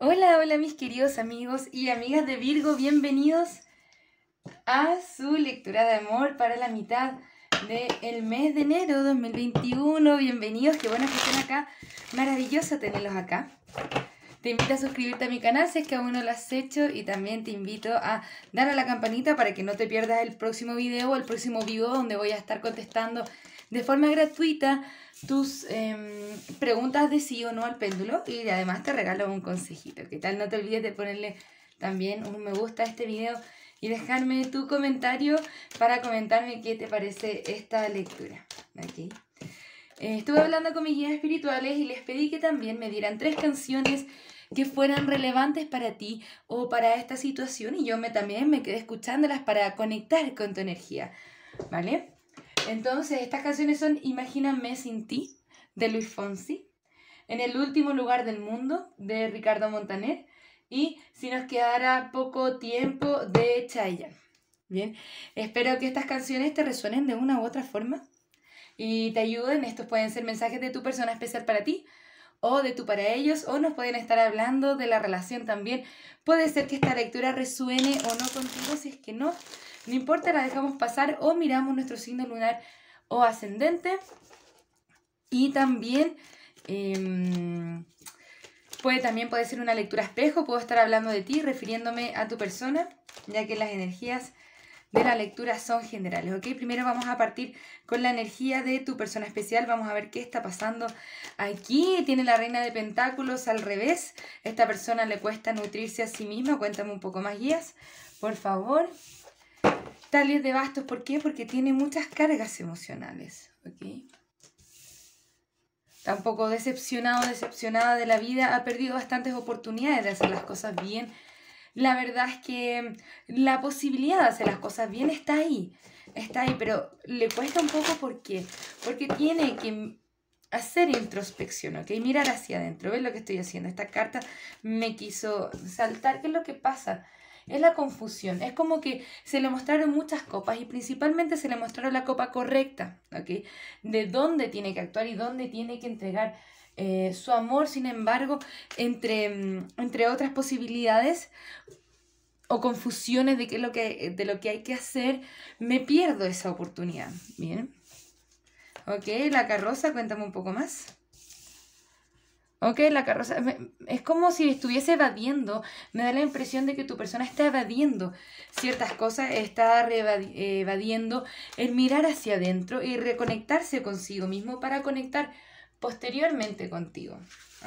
Hola, hola mis queridos amigos y amigas de Virgo, bienvenidos a su lectura de amor para la mitad del mes de enero 2021. Bienvenidos, qué bueno que estén acá, maravilloso tenerlos acá. Te invito a suscribirte a mi canal si es que aún no lo has hecho y también te invito a dar a la campanita para que no te pierdas el próximo video o el próximo vivo donde voy a estar contestando de forma gratuita tus em, preguntas de sí o no al péndulo y además te regalo un consejito. ¿Qué tal? No te olvides de ponerle también un me gusta a este video y dejarme tu comentario para comentarme qué te parece esta lectura. aquí eh, estuve hablando con mis guías espirituales y les pedí que también me dieran tres canciones que fueran relevantes para ti o para esta situación y yo me, también me quedé escuchándolas para conectar con tu energía, ¿vale? Entonces, estas canciones son Imagíname sin ti, de Luis Fonsi, En el último lugar del mundo, de Ricardo Montaner, y Si nos quedara poco tiempo, de Chaya. Bien, espero que estas canciones te resuenen de una u otra forma y te ayuden. Estos pueden ser mensajes de tu persona especial para ti o de tú para ellos o nos pueden estar hablando de la relación también. Puede ser que esta lectura resuene o no contigo, si es que no, no importa, la dejamos pasar o miramos nuestro signo lunar o ascendente. Y también... Em, puede, también puede ser una lectura espejo, puedo estar hablando de ti, refiriéndome a tu persona, ya que las energías de la lectura son generales, ¿ok? Primero vamos a partir con la energía de tu persona especial, vamos a ver qué está pasando aquí. Tiene la reina de pentáculos al revés, esta persona le cuesta nutrirse a sí misma, cuéntame un poco más guías, por favor. Tales de bastos, ¿por qué? Porque tiene muchas cargas emocionales, ¿ok? Tampoco decepcionado, decepcionada de la vida, ha perdido bastantes oportunidades de hacer las cosas bien la verdad es que la posibilidad de hacer las cosas bien está ahí, está ahí, pero le cuesta un poco porque, porque tiene que hacer introspección, ¿ok? Mirar hacia adentro, ¿ves lo que estoy haciendo. Esta carta me quiso saltar, ¿qué es lo que pasa? Es la confusión, es como que se le mostraron muchas copas y principalmente se le mostraron la copa correcta, ¿ok? De dónde tiene que actuar y dónde tiene que entregar eh, su amor, sin embargo, entre, mm, entre otras posibilidades o confusiones de, lo que, de lo que hay que hacer, me pierdo esa oportunidad. Bien. Ok, la carroza, cuéntame un poco más. Ok, la carroza. es como si estuviese evadiendo. Me da la impresión de que tu persona está evadiendo ciertas cosas, está evadiendo el mirar hacia adentro y reconectarse consigo mismo para conectar posteriormente contigo,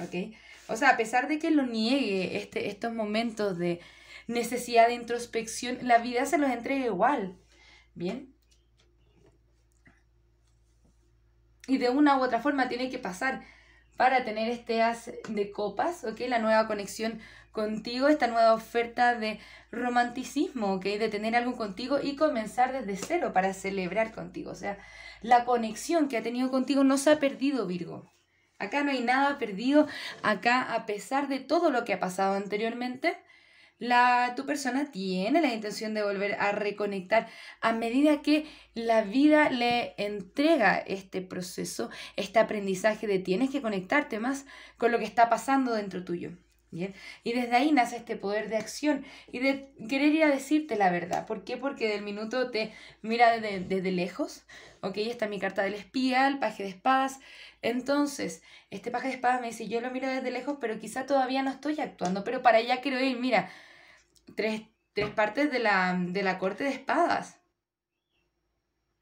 ¿ok? O sea, a pesar de que lo niegue este, estos momentos de necesidad de introspección, la vida se los entrega igual, ¿bien? Y de una u otra forma tiene que pasar para tener este as de copas, ¿ok? La nueva conexión contigo esta nueva oferta de romanticismo, De tener algo contigo y comenzar desde cero para celebrar contigo. O sea, la conexión que ha tenido contigo no se ha perdido, Virgo. Acá no hay nada perdido. Acá, a pesar de todo lo que ha pasado anteriormente, la, tu persona tiene la intención de volver a reconectar a medida que la vida le entrega este proceso, este aprendizaje de tienes que conectarte más con lo que está pasando dentro tuyo. Y desde ahí nace este poder de acción y de querer ir a decirte la verdad. ¿Por qué? Porque del minuto te mira desde, lejos. Ok, está mi carta del espía, el paje de espadas. Entonces, este paje de espadas me dice, yo lo miro desde lejos, pero quizá todavía no estoy actuando, pero para allá quiero ir. Mira, tres, tres partes de la, de la corte de espadas.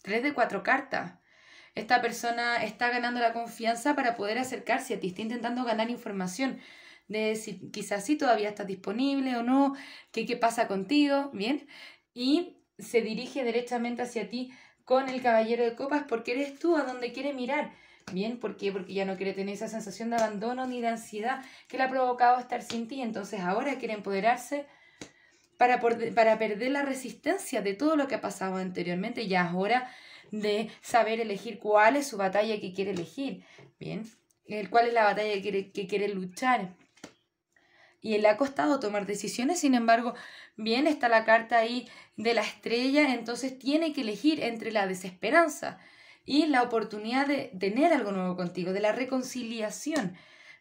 Tres de cuatro cartas esta persona está ganando la confianza para poder acercarse a ti, está intentando ganar información de si quizás sí todavía estás disponible o no, qué, qué pasa contigo, ¿bien? Y se dirige directamente hacia ti con el caballero de copas porque eres tú a donde quiere mirar. Bien, ¿por qué? Porque ya no quiere tener esa sensación de abandono ni de ansiedad que le ha provocado estar sin ti. Entonces ahora quiere empoderarse para, para perder la resistencia de todo lo que ha pasado anteriormente. Ya es hora de saber elegir cuál es su batalla que quiere elegir. Bien, el, cuál es la batalla que quiere, que quiere luchar y le ha costado tomar decisiones, sin embargo, bien está la carta ahí de la estrella, entonces tiene que elegir entre la desesperanza y la oportunidad de tener algo nuevo contigo, de la reconciliación.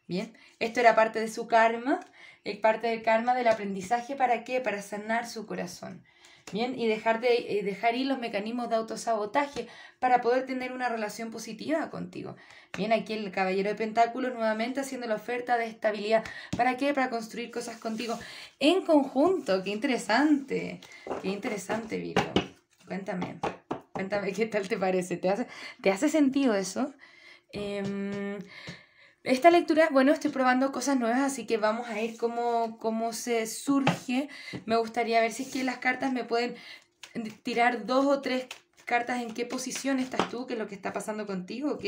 Bien, esto era parte de su karma, es parte del karma del aprendizaje, ¿para qué? Para sanar su corazón. Bien, y dejar, de, eh, dejar ir los mecanismos de autosabotaje para poder tener una relación positiva contigo. Bien, aquí el Caballero de Pentáculos nuevamente haciendo la oferta de estabilidad. ¿Para qué? Para construir cosas contigo en conjunto. Qué interesante, qué interesante, Virgo. Cuéntame, cuéntame qué tal te parece. ¿Te hace, te hace sentido eso? Em, esta lectura, bueno, estoy probando cosas nuevas, así que vamos a ver cómo, cómo se surge. Me gustaría ver si es que las cartas me pueden tirar dos o tres cartas en qué posición estás tú, qué es lo que está pasando contigo, ok.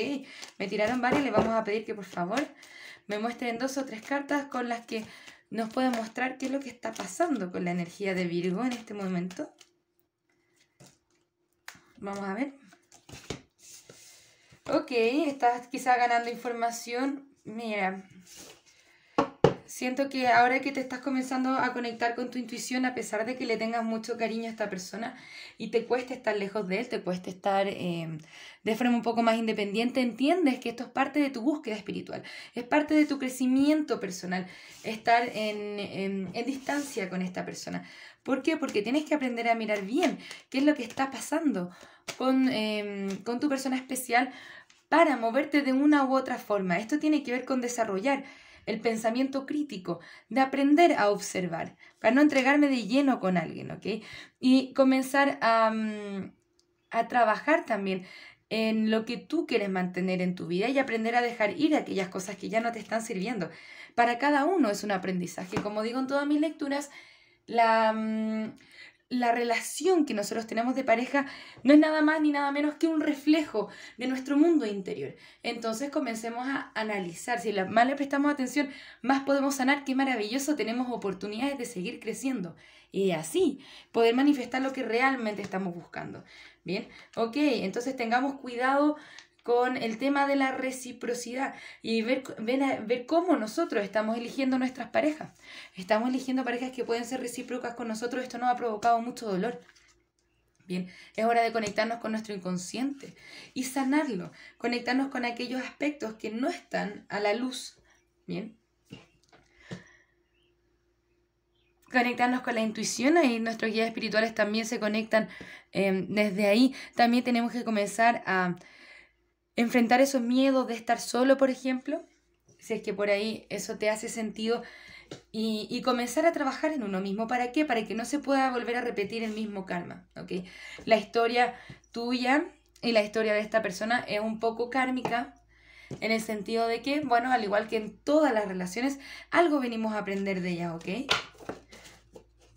Me tiraron varias, le vamos a pedir que por favor me muestren dos o tres cartas con las que nos pueden mostrar qué es lo que está pasando con la energía de Virgo en este momento. Vamos a ver. Ok, estás quizás ganando información. Mira, siento que ahora que te estás comenzando a conectar con tu intuición, a pesar de que le tengas mucho cariño a esta persona y te cueste estar lejos de él, te cueste estar em, de forma un poco más independiente, entiendes que esto es parte de tu búsqueda espiritual, es parte de tu crecimiento personal, estar en em, distancia con esta persona. ¿Por qué? Porque tienes que aprender a mirar bien qué es lo que está pasando. Em, con, tu persona especial para moverte de una u otra forma. Esto tiene que ver con desarrollar el pensamiento crítico, de aprender a observar, para no entregarme de lleno con alguien, ¿ok? Y comenzar a, mm, a trabajar también en lo que tú quieres mantener en tu vida y aprender a dejar ir aquellas cosas que ya no te están sirviendo. Para cada uno es un aprendizaje. Como digo en todas mis lecturas, la, mm, la relación que nosotros tenemos de pareja no es nada más ni nada menos que un reflejo de nuestro mundo interior. Entonces comencemos a analizar, si más le prestamos atención, más podemos sanar, qué maravilloso, tenemos oportunidades de seguir creciendo y así poder manifestar lo que realmente estamos buscando. Bien, ok, entonces tengamos cuidado con el tema de la reciprocidad y ver, ver, cómo nosotros estamos eligiendo nuestras parejas. Estamos eligiendo parejas que pueden ser recíprocas con nosotros, esto nos ha provocado mucho dolor. Bien, es hora de conectarnos con nuestro inconsciente y sanarlo, conectarnos con aquellos aspectos que no están a la luz. Bien. Conectarnos con la intuición, Y nuestros guías espirituales también se conectan em, desde ahí. También tenemos que comenzar a enfrentar esos miedos de estar solo, por ejemplo, si es que por ahí eso te hace sentido, y, comenzar a trabajar en uno mismo. ¿Para qué? Para que no se pueda volver a repetir el mismo karma. ¿ok? La historia tuya y la historia de esta persona es un poco kármica. En el sentido de que, bueno, al igual que en todas las relaciones, algo venimos a aprender de ella, ¿ok?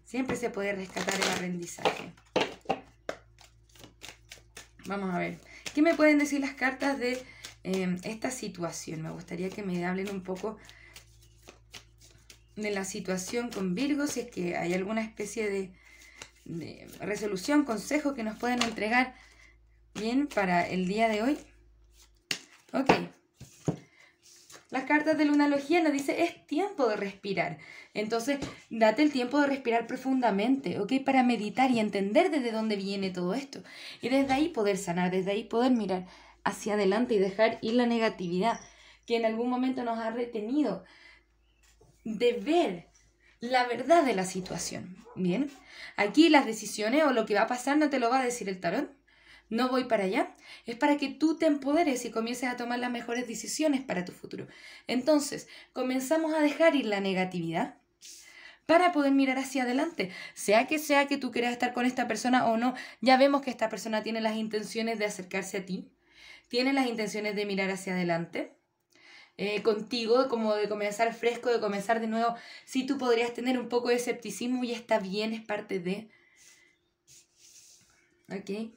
Siempre se puede rescatar el aprendizaje. Vamos a ver. ¿Qué me pueden decir las cartas de em, esta situación? Me gustaría que me hablen un poco de la situación con Virgo, si es que hay alguna especie de, de resolución, consejo que nos pueden entregar bien para el día de hoy. Ok las cartas de lunalogía nos dice es tiempo de respirar. Entonces, date el tiempo de respirar profundamente, ¿ok? Para meditar y entender desde dónde viene todo esto. Y desde ahí poder sanar, desde ahí poder mirar hacia adelante y dejar ir la negatividad que en algún momento nos ha retenido de ver la verdad de la situación. Bien, aquí las decisiones o lo que va a pasar no te lo va a decir el tarot no voy para allá, es para que tú te empoderes y comiences a tomar las mejores decisiones para tu futuro. Entonces, comenzamos a dejar ir la negatividad para poder mirar hacia adelante. Sea que sea que tú quieras estar con esta persona o no, ya vemos que esta persona tiene las intenciones de acercarse a ti, tiene las intenciones de mirar hacia adelante. Eh, contigo, como de comenzar fresco, de comenzar de nuevo, si tú podrías tener un poco de escepticismo y está bien, es parte de... ¿Ok?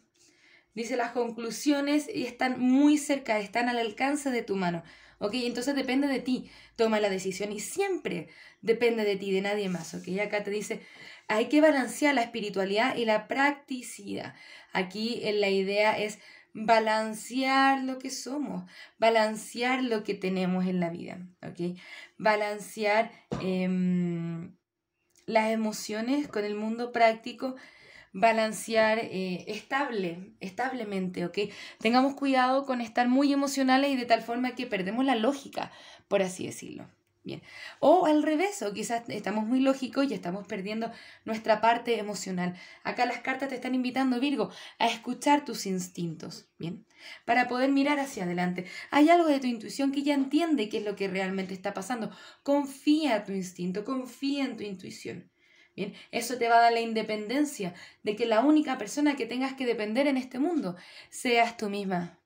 Dice, las conclusiones están muy cerca, están al alcance de tu mano. Entonces depende de ti. Toma la decisión y siempre depende de ti, de nadie más. Acá te dice, hay que balancear la espiritualidad y la practicidad. Aquí eh, la idea es balancear lo que somos, balancear lo que tenemos en la vida, Balancear em, las emociones con el mundo práctico balancear eh, estable, establemente, ¿ok? Tengamos cuidado con estar muy emocionales y de tal forma que perdemos la lógica, por así decirlo. Bien. O al revés, o quizás estamos muy lógicos y estamos perdiendo nuestra parte emocional. Acá las cartas te están invitando, Virgo, a escuchar tus instintos, ¿bien? Para poder mirar hacia adelante. Hay algo de tu intuición que ya entiende qué es lo que realmente está pasando. Confía en tu instinto, confía en tu intuición. Bien, eso te va a dar la independencia de que la única persona que tengas que depender en este mundo seas tú misma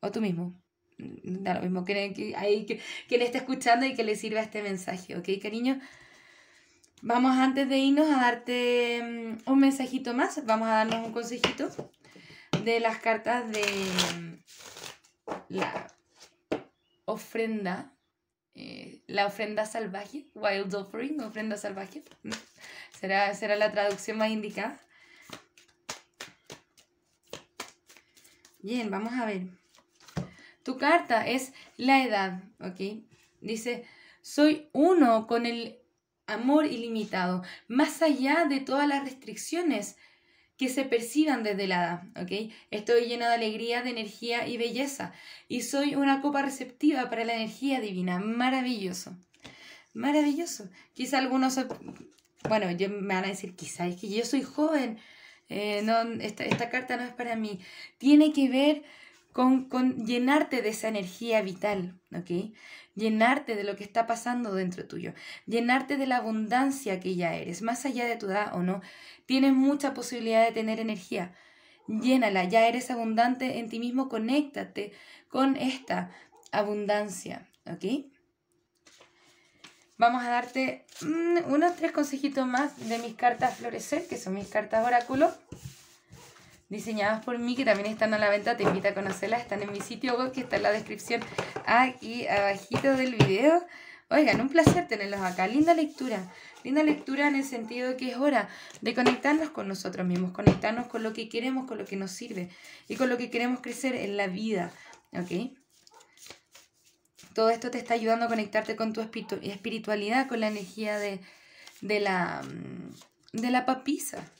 o tú mismo. Da lo mismo que, hay, que, le esté escuchando y que le sirva este mensaje, ¿ok, cariño? Vamos antes de irnos a darte mm, un mensajito más, vamos a darnos un consejito de las cartas de mm, la ofrenda, eh, la ofrenda salvaje, wild offering, ofrenda salvaje. ¿Será, la traducción más indicada? Bien, vamos a ver. Tu carta es la edad, ¿ok? Dice, soy uno con el amor ilimitado, más allá de todas las restricciones que se perciban desde la edad, ¿ok? Estoy llena de alegría, de energía y belleza, y soy una copa receptiva para la energía divina, maravilloso, maravilloso. Quizá algunos bueno, yo, me van a decir, quizás es que yo soy joven, eh, no, esta, esta, carta no es para mí. Tiene que ver con, con, llenarte de esa energía vital, ¿ok? Llenarte de lo que está pasando dentro tuyo, llenarte de la abundancia que ya eres, más allá de tu edad o no, tienes mucha posibilidad de tener energía. Llénala, ya eres abundante en ti mismo, conéctate con esta abundancia, ¿ok? vamos a darte mm, unos tres consejitos más de mis cartas Florecer, que son mis cartas Oráculo, diseñadas por mí, que también están a la venta. Te invito a conocerlas. Están en mi sitio web, que está en la descripción aquí abajito del video. Oigan, un placer tenerlos acá. Linda lectura. Linda lectura en el sentido de que es hora de conectarnos con nosotros mismos, conectarnos con lo que queremos, con lo que nos sirve y con lo que queremos crecer en la vida. ¿Ok? Todo esto te está ayudando a conectarte con tu espiritualidad, con la energía de, la, mm, de la papisa.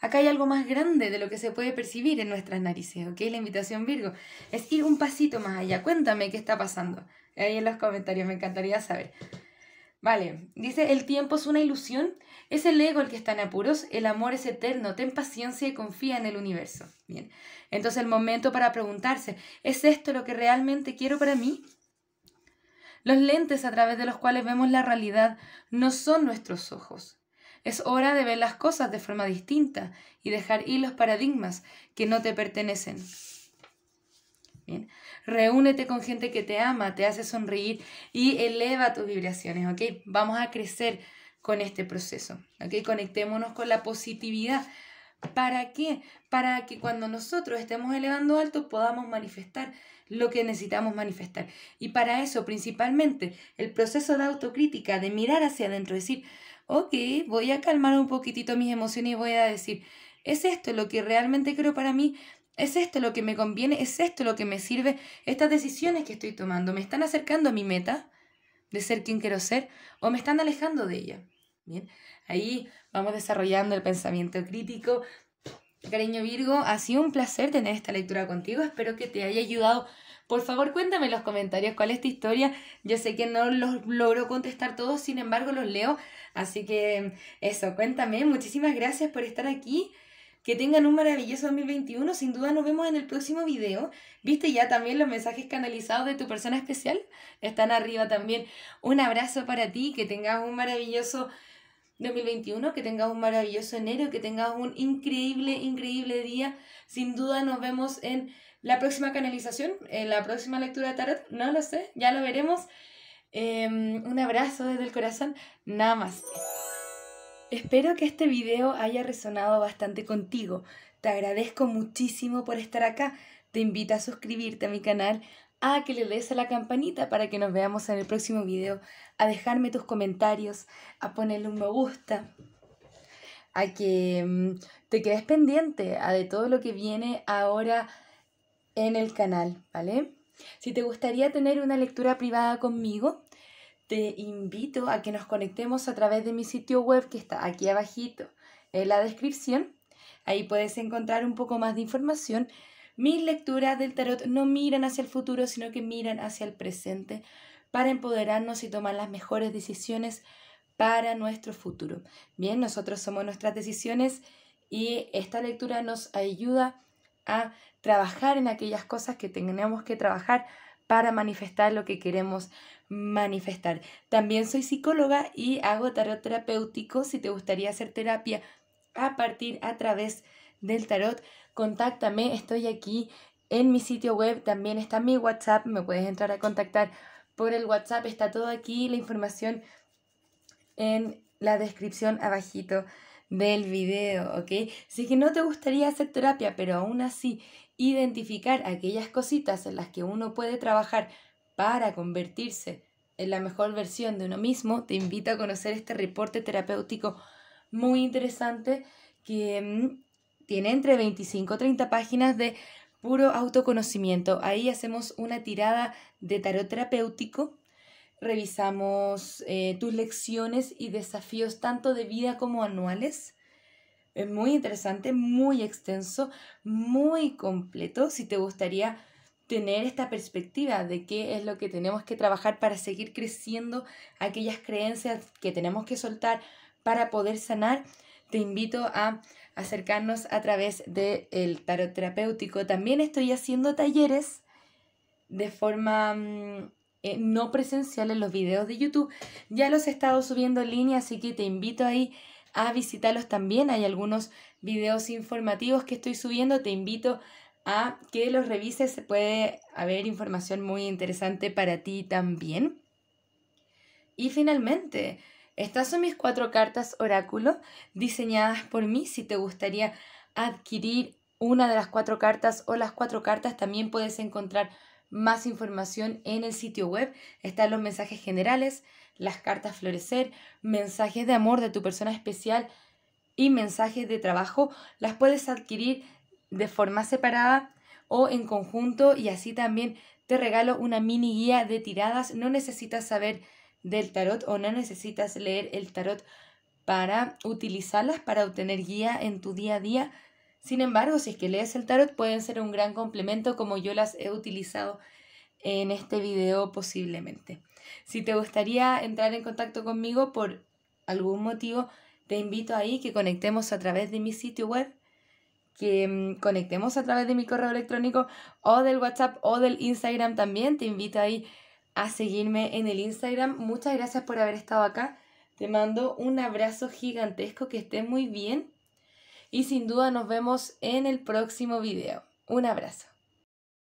Acá hay algo más grande de lo que se puede percibir en nuestras narices, ¿ok? La invitación Virgo es ir un pasito más allá. Cuéntame qué está pasando. Ahí en los comentarios me encantaría saber. Vale, dice, el tiempo es una ilusión, es el ego el que está en apuros, el amor es eterno, ten paciencia y confía en el universo. Bien, entonces el momento para preguntarse, ¿es esto lo que realmente quiero para mí? Los lentes a través de los cuales vemos la realidad no son nuestros ojos. Es hora de ver las cosas de forma distinta y dejar ir los paradigmas que no te pertenecen. Reúnete con gente que te ama, te hace sonreír y eleva tus vibraciones, ¿ok? Vamos a crecer con este proceso, ¿ok? Conectémonos con la positividad. ¿Para qué? Para que cuando nosotros estemos elevando alto podamos manifestar lo que necesitamos manifestar. Y para eso, principalmente, el proceso de autocrítica, de mirar hacia adentro, decir, ok, voy a calmar un poquitito mis emociones y voy a decir, ¿es esto lo que realmente creo para mí ¿Es esto lo que me conviene? ¿Es esto lo que me sirve? ¿Estas decisiones que estoy tomando me están acercando a mi meta de ser quien quiero ser o me están alejando de ella? Bien, ahí vamos desarrollando el pensamiento crítico. Cariño Virgo, ha sido un placer tener esta lectura contigo. Espero que te haya ayudado. Por favor, cuéntame en los comentarios cuál es tu historia. Yo sé que no los logro contestar todos, sin embargo, los leo. Así que eso, cuéntame. Muchísimas gracias por estar aquí. Que tengan un maravilloso 2021. Sin duda nos vemos en el próximo video. Viste ya también los mensajes canalizados de tu persona especial. Están arriba también. Un abrazo para ti. Que tengas un maravilloso 2021. Que tengas un maravilloso enero. Que tengas un increíble, increíble día. Sin duda nos vemos en la próxima canalización. En la próxima lectura de tarot. No lo sé. Ya lo veremos. Em, un abrazo desde el corazón. nada más Espero que este video haya resonado bastante contigo. Te agradezco muchísimo por estar acá. Te invito a suscribirte a mi canal, a que le des a la campanita para que nos veamos en el próximo video, a dejarme tus comentarios, a ponerle un me gusta, a que mm, te quedes pendiente a de todo lo que viene ahora en el canal, ¿vale? Si te gustaría tener una lectura privada conmigo, te invito a que nos conectemos a través de mi sitio web que está aquí abajito en la descripción. Ahí puedes encontrar un poco más de información. Mis lecturas del tarot no miran hacia el futuro, sino que miran hacia el presente para empoderarnos y tomar las mejores decisiones para nuestro futuro. Bien, nosotros somos nuestras decisiones y esta lectura nos ayuda a trabajar en aquellas cosas que tenemos que trabajar para manifestar lo que queremos manifestar. También soy psicóloga y hago tarot terapéutico. Si te gustaría hacer terapia a partir a través del tarot, contáctame. Estoy aquí en mi sitio web, también está mi WhatsApp, me puedes entrar a contactar por el WhatsApp, está todo aquí, la información en la descripción abajito del video, ¿ok? Si que no te gustaría hacer terapia, pero aún así identificar aquellas cositas en las que uno puede trabajar para convertirse en la mejor versión de uno mismo, te invito a conocer este reporte terapéutico muy interesante que mm, tiene entre 25 y 30 páginas de puro autoconocimiento. Ahí hacemos una tirada de tarot terapéutico, revisamos eh, tus lecciones y desafíos tanto de vida como anuales. Es muy interesante, muy extenso, muy completo. Si te gustaría tener esta perspectiva de qué es lo que tenemos que trabajar para seguir creciendo aquellas creencias que tenemos que soltar para poder sanar, te invito a acercarnos a través del tarot terapéutico. También estoy haciendo talleres de forma mm, eh, no presencial en los videos de YouTube. Ya los he estado subiendo en línea, así que te invito ahí a visitarlos también. Hay algunos videos informativos que estoy subiendo. Te invito a a que los revises. Puede haber información muy interesante para ti también. Y finalmente, estas son mis cuatro cartas oráculo diseñadas por mí. Si te gustaría adquirir una de las cuatro cartas o las cuatro cartas, también puedes encontrar más información en el sitio web. Están los mensajes generales, las cartas florecer, mensajes de amor de tu persona especial y mensajes de trabajo. Las puedes adquirir de forma separada o en conjunto y así también te regalo una mini guía de tiradas. No necesitas saber del tarot o no necesitas leer el tarot para utilizarlas, para obtener guía en tu día a día. Sin embargo, si es que lees el tarot, pueden ser un gran complemento como yo las he utilizado en este video posiblemente. Si te gustaría entrar en contacto conmigo por algún motivo, te invito ahí que conectemos a través de mi sitio web que mm, conectemos a través de mi correo electrónico o del WhatsApp o del Instagram también. Te invito ahí a seguirme en el Instagram. Muchas gracias por haber estado acá. Te mando un abrazo gigantesco, que estés muy bien y sin duda nos vemos en el próximo video. Un abrazo.